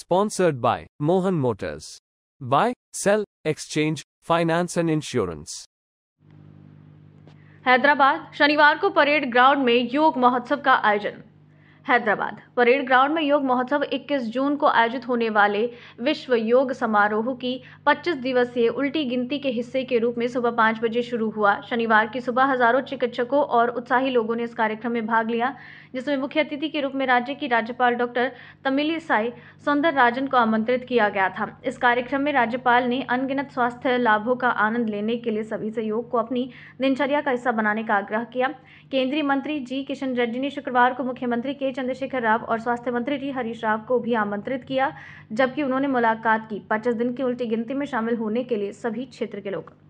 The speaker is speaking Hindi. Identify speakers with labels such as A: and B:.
A: Sponsored by Mohan Motors. Buy, sell, exchange, finance and insurance.
B: Hyderabad शनिवार को परेड ग्राउंड में योग महोत्सव का आयोजन हैदराबाद परेड ग्राउंड में योग महोत्सव 21 जून को आयोजित होने वाले विश्व योग समारोह की 25 दिवसीय उल्टी गिनती के हिस्से के रूप में सुबह पाँच बजे शुरू हुआ शनिवार की सुबह हजारों चिकित्सकों और उत्साही लोगों ने इस कार्यक्रम में भाग लिया जिसमें मुख्य अतिथि के रूप में राज्य की राज्यपाल डॉक्टर तमिली साई सौंदर राजन को आमंत्रित किया गया था इस कार्यक्रम में राज्यपाल ने अनगिनत स्वास्थ्य लाभों का आनंद लेने के लिए सभी से योग को अपनी दिनचर्या का हिस्सा बनाने का आग्रह किया केंद्रीय मंत्री जी किशन रेड्डी ने शुक्रवार को मुख्यमंत्री के चंद्रशेखर राव और स्वास्थ्य मंत्री टी हरीश राव को भी आमंत्रित किया
C: जबकि उन्होंने मुलाकात की पचास दिन की उल्टी गिनती में शामिल होने के लिए सभी क्षेत्र के लोग